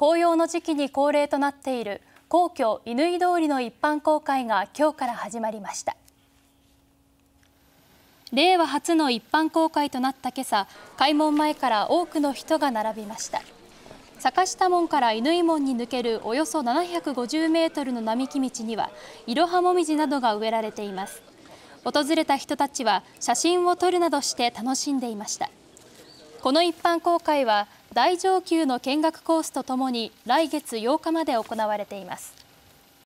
紅葉の時期に恒例となっている皇居乾通りの一般公開が今日から始まりました令和初の一般公開となった今朝開門前から多くの人が並びました坂下門から乾門に抜けるおよそ750メートルの並木道にはいろはもみじなどが植えられています訪れた人たちは写真を撮るなどして楽しんでいましたこの一般公開は大上級の見学コースとともに来月8日まで行われています。